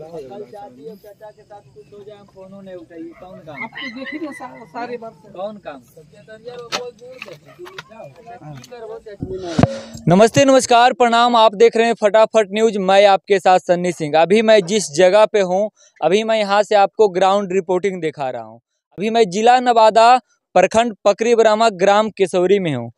तो हाँ। नमस्ते नमस्कार प्रणाम आप देख रहे हैं फटाफट न्यूज मैं आपके साथ सन्नी सिंह अभी मैं जिस जगह पे हूँ अभी मैं यहाँ से आपको ग्राउंड रिपोर्टिंग दिखा रहा हूँ अभी मैं जिला नवादा प्रखंड पकरी बरामा ग्राम केसौरी में हूँ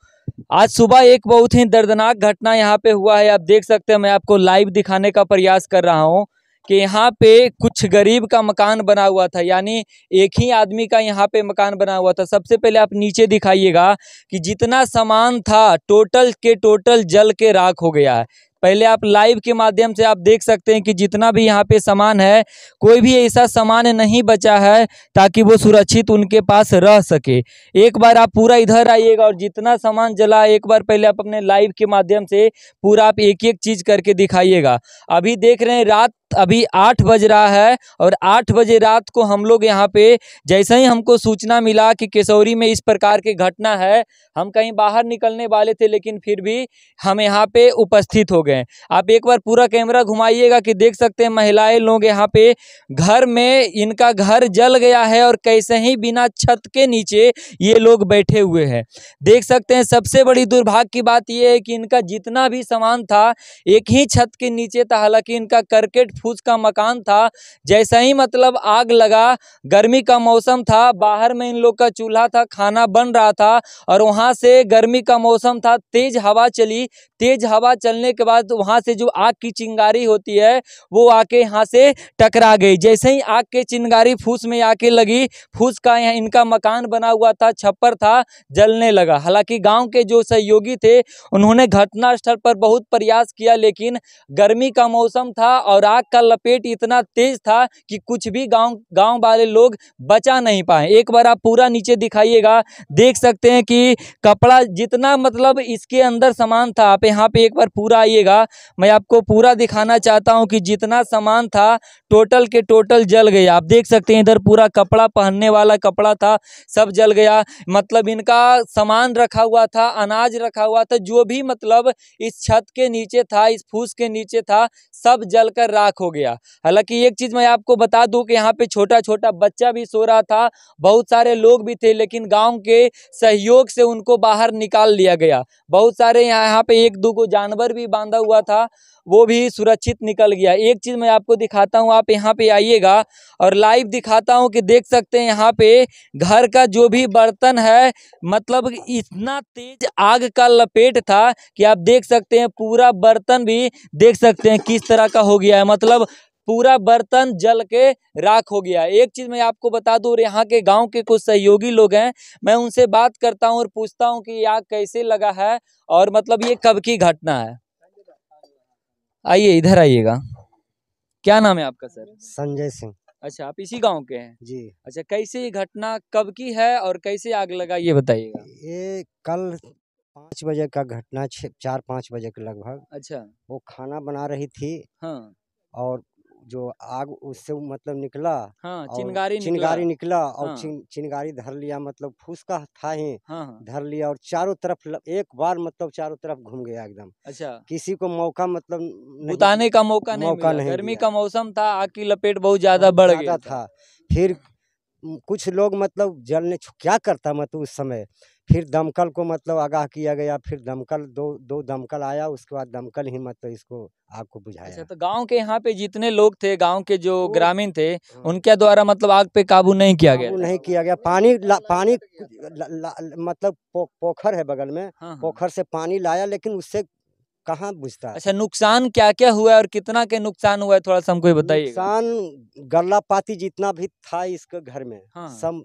आज सुबह एक बहुत ही दर्दनाक घटना यहाँ पे हुआ है आप देख सकते हैं मैं आपको लाइव दिखाने का प्रयास कर रहा हूँ कि यहाँ पे कुछ गरीब का मकान बना हुआ था यानी एक ही आदमी का यहाँ पे मकान बना हुआ था सबसे पहले आप नीचे दिखाइएगा कि जितना सामान था टोटल के टोटल जल के राख हो गया है पहले आप लाइव के माध्यम से आप देख सकते हैं कि जितना भी यहाँ पे सामान है कोई भी ऐसा सामान नहीं बचा है ताकि वो सुरक्षित उनके पास रह सके एक बार आप पूरा इधर आइएगा और जितना सामान जला एक बार पहले आप अपने लाइव के माध्यम से पूरा आप एक एक चीज़ करके दिखाइएगा अभी देख रहे हैं रात अभी आठ बज रहा है और आठ बजे रात को हम लोग यहाँ पे जैसे ही हमको सूचना मिला कि केसौरी में इस प्रकार की घटना है हम कहीं बाहर निकलने वाले थे लेकिन फिर भी हम यहाँ पे उपस्थित हो गए आप एक बार पूरा कैमरा घुमाइएगा कि देख सकते हैं महिलाएं लोग यहाँ पे घर में इनका घर जल गया है और कैसे ही बिना छत के नीचे ये लोग बैठे हुए हैं देख सकते हैं सबसे बड़ी दुर्भाग्य की बात ये है कि इनका जितना भी सामान था एक ही छत के नीचे था हालांकि इनका करकेट फूस का मकान था जैसा ही मतलब आग लगा गर्मी का मौसम था बाहर में इन लोग का चूल्हा था खाना बन रहा था और वहाँ से गर्मी का मौसम था तेज हवा चली तेज हवा चलने के बाद वहाँ से जो आग की चिंगारी होती है वो आके यहाँ से टकरा गई जैसे ही आग के चिंगारी फूस में आके लगी फूस का यहाँ इनका मकान बना हुआ था छप्पर था जलने लगा हालांकि गांव के जो सहयोगी थे उन्होंने घटनास्थल पर बहुत प्रयास किया लेकिन गर्मी का मौसम था और आग का लपेट इतना तेज था कि कुछ भी गांव गांव वाले लोग बचा नहीं पाए एक बार आप पूरा नीचे दिखाइएगा देख सकते हैं कि कपड़ा जितना मतलब इसके अंदर सामान था आप यहाँ पे एक बार पूरा आइएगा मैं आपको पूरा दिखाना चाहता हूँ कि जितना सामान था टोटल के टोटल जल गया आप देख सकते हैं इधर पूरा कपड़ा पहनने वाला कपड़ा था सब जल गया मतलब इनका सामान रखा हुआ था अनाज रखा हुआ था जो भी मतलब इस छत के नीचे था इस फूस के नीचे था सब जलकर राख हो गया हालांकि एक चीज़ मैं आपको बता दूं कि यहाँ पे छोटा छोटा बच्चा भी सो रहा था बहुत सारे लोग भी थे लेकिन गांव के सहयोग से उनको बाहर निकाल लिया गया बहुत सारे यहाँ यहाँ पे एक दो को जानवर भी बांधा हुआ था वो भी सुरक्षित निकल गया एक चीज़ मैं आपको दिखाता हूँ आप यहाँ पे आइएगा और लाइव दिखाता हूँ कि देख सकते हैं यहाँ पे घर का जो भी बर्तन है मतलब इतना तेज आग का लपेट था कि आप देख सकते हैं पूरा बर्तन भी देख सकते हैं किस तरह का हो गया है मतलब पूरा बर्तन जल के राख हो गया एक चीज़ मैं आपको बता दूँ और यहाँ के गांव के कुछ सहयोगी लोग हैं मैं उनसे बात करता हूँ और पूछता हूँ कि आग कैसे लगा है और मतलब ये कब की घटना है आइए इधर आइएगा क्या नाम है आपका सर संजय सिंह अच्छा आप इसी गांव के हैं जी अच्छा कैसे ये घटना कब की है और कैसे आग लगा ये बताइएगा ये कल पाँच बजे का घटना चार पाँच बजे के लगभग अच्छा वो खाना बना रही थी हाँ और जो आग उससे मतलब निकला हाँ, चिंगारी चिंगारी निकला और हाँ, चिंगारी धर लिया मतलब फूस का था ही हाँ, हाँ, धर लिया और चारों तरफ ल, एक बार मतलब चारों तरफ घूम गया एकदम अच्छा किसी को मौका मतलब बुताने का मौका नहीं मौका नहीं गर्मी का मौसम था आग की लपेट बहुत हाँ, ज्यादा बढ़ गया था फिर हाँ। कुछ लोग मतलब जलने क्या करता मतलब उस समय फिर दमकल को मतलब आगाह किया गया फिर दमकल दो दो दमकल आया उसके बाद दमकल ही मतलब इसको आग को बुझाया अच्छा तो गांव के यहाँ पे जितने लोग थे गांव के जो ग्रामीण थे हाँ। उनके द्वारा मतलब आग पे काबू नहीं किया गया नहीं किया गया पानी ला, पानी ला, ला, मतलब पो, पोखर है बगल में हाँ, हाँ। पोखर से पानी लाया लेकिन उससे कहाँ बुझता है अच्छा नुकसान क्या क्या हुआ है और कितना के नुकसान हुआ है थोड़ा सा हमको बताइए नुकसान गल्ला पाती जितना भी था इसके घर में हाँ। सब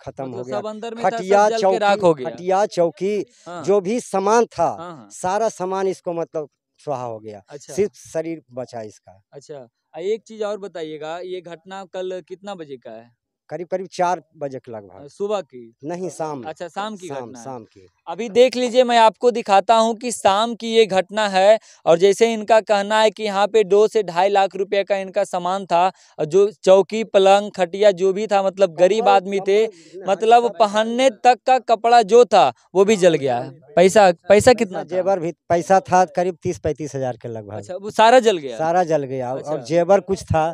खत्म मतलब हो गया खटिया चौकी खटिया चौकी हाँ। जो भी सामान था हाँ।, हाँ। सारा सामान इसको मतलब सुहा हो गया अच्छा। सिर्फ शरीर बचा इसका अच्छा एक चीज और बताइएगा ये घटना कल कितना बजे का है करीब करीब चार बजे के लगभग सुबह की नहीं शाम अच्छा शाम की शाम शाम की अभी देख लीजिए मैं आपको दिखाता हूँ कि शाम की ये घटना है और जैसे इनका कहना है कि यहाँ पे दो से ढाई लाख रुपए का इनका सामान था और जो चौकी पलंग खटिया जो भी था मतलब हाँ, गरीब हाँ, आदमी थे हाँ, मतलब पहनने तक का कपड़ा जो था वो भी जल गया पैसा पैसा कितना जेबर भी पैसा था करीब तीस पैंतीस हजार के लगभग अच्छा वो सारा जल गया सारा जल गया और अच्छा। जेबर कुछ था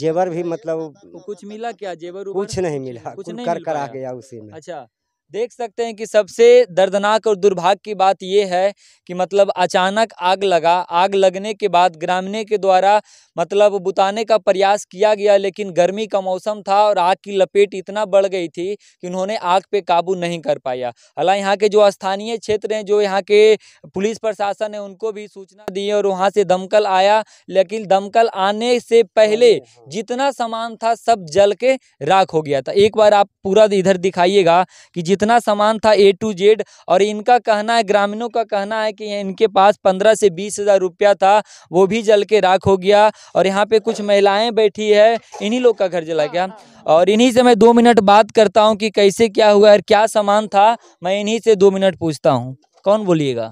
जेबर भी मतलब कुछ मिला क्या जेबर कुछ नहीं मिला कुछ नहीं कर कर आ गया उसी में अच्छा देख सकते हैं कि सबसे दर्दनाक और दुर्भाग्य की बात यह है कि मतलब अचानक आग लगा आग लगने के बाद ग्रामीण के द्वारा मतलब बुताने का प्रयास किया गया लेकिन गर्मी का मौसम था और आग की लपेट इतना बढ़ गई थी कि उन्होंने आग पे काबू नहीं कर पाया हालांकि यहाँ के जो स्थानीय क्षेत्र हैं जो यहाँ के पुलिस प्रशासन है उनको भी सूचना दी और वहाँ से दमकल आया लेकिन दमकल आने से पहले जितना सामान था सब जल के राख हो गया था एक बार आप पूरा इधर दिखाइएगा कि जितना सामान था ए टू जेड और इनका कहना है ग्रामीणों का कहना है कि इनके पास पंद्रह से बीस हज़ार रुपया था वो भी जल के राख हो गया और यहाँ पे कुछ महिलाएं बैठी है इन्हीं लोग का घर जला गया और इन्हीं से मैं दो मिनट बात करता हूँ कि कैसे क्या हुआ और क्या सामान था मैं इन्हीं से दो मिनट पूछता हूँ कौन बोलिएगा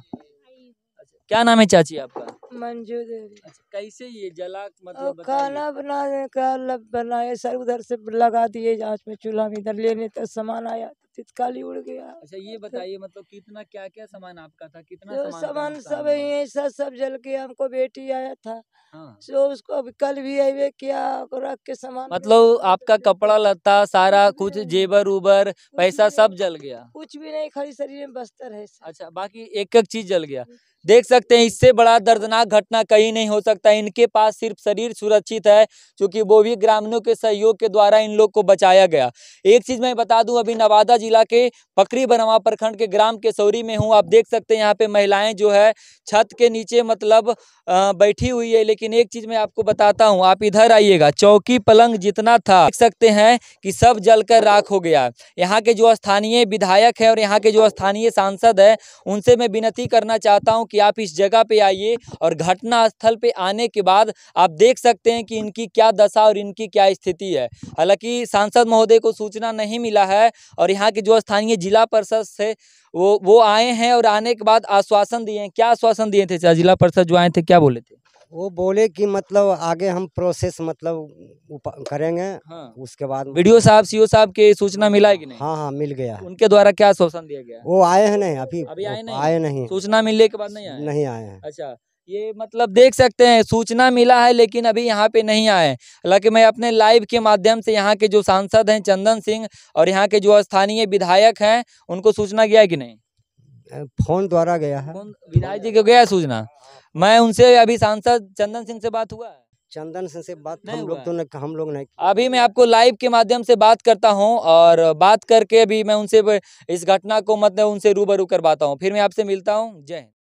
क्या नाम है चाची आपका मंजू देवी अच्छा, कैसे ये जला मतलब खाना बनाने का बनाए सर उधर से लगा दिए जांच में चूल्हा इधर लेने तक सामान आया तत्काली उड़ गया अच्छा ये अच्छा। बताइए मतलब कितना क्या क्या सामान आपका था कितना सामान सब ये सब सब जल के हमको बेटी आया था हाँ। उसको अभी कल भी आई आए क्या रख के सामान मतलब आपका कपड़ा लता सारा कुछ जेबर उबर पैसा सब जल गया कुछ भी नहीं खड़ी शरीर में बस्तर है अच्छा बाकी एक एक चीज जल गया हम्म। देख सकते हैं इससे बड़ा दर्दनाक घटना कहीं नहीं हो सकता इनके पास सिर्फ शरीर सुरक्षित है क्योंकि वो भी ग्रामीणों के सहयोग के द्वारा इन लोग को बचाया गया एक चीज मैं बता दूं अभी नवादा जिला के पकरी बनवा प्रखंड के ग्राम केसौरी में हूँ आप देख सकते हैं यहाँ पे महिलाएं जो है छत के नीचे मतलब बैठी हुई है लेकिन एक चीज मैं आपको बताता हूँ आप इधर आइएगा चौकी पलंग जितना था देख सकते हैं कि सब जलकर राख हो गया यहाँ के जो स्थानीय विधायक है और यहाँ के जो स्थानीय सांसद है उनसे मैं विनती करना चाहता हूँ कि आप इस जगह पे आइए और घटना स्थल पे आने के बाद आप देख सकते हैं कि इनकी क्या दशा और इनकी क्या स्थिति है हालांकि सांसद महोदय को सूचना नहीं मिला है और यहाँ कि जो स्थानीय जिला परिषद से वो वो आए हैं और आने के बाद आश्वासन दिए हैं क्या आश्वासन दिए थे जिला परिषद जो आए थे क्या बोले थे वो बोले कि मतलब आगे हम प्रोसेस मतलब करेंगे हाँ। उसके बाद वीडियो साहब सीओ साहब के सूचना मिला है कि नहीं हाँ हाँ मिल गया उनके द्वारा क्या आश्वासन दिया गया वो आए हैं नहीं अभी अभी आए नहीं आए नहीं सूचना मिलने के बाद नहीं आए नहीं आए हैं अच्छा ये मतलब देख सकते हैं सूचना मिला है लेकिन अभी यहाँ पे नहीं आए हालांकि मैं अपने लाइव के माध्यम से यहाँ के जो सांसद हैं चंदन सिंह और यहाँ के जो स्थानीय विधायक हैं उनको सूचना गया कि नहीं फोन द्वारा गया है विधायक जी को गया सूचना मैं उनसे अभी सांसद चंदन सिंह से बात हुआ है चंदन सिंह से बात हम लोग तो हम लोग नहीं अभी मैं आपको लाइव के माध्यम से बात करता हूँ और बात करके अभी मैं उनसे इस घटना को मतलब उनसे रूबरू करवाता हूँ फिर मैं आपसे मिलता हूँ जय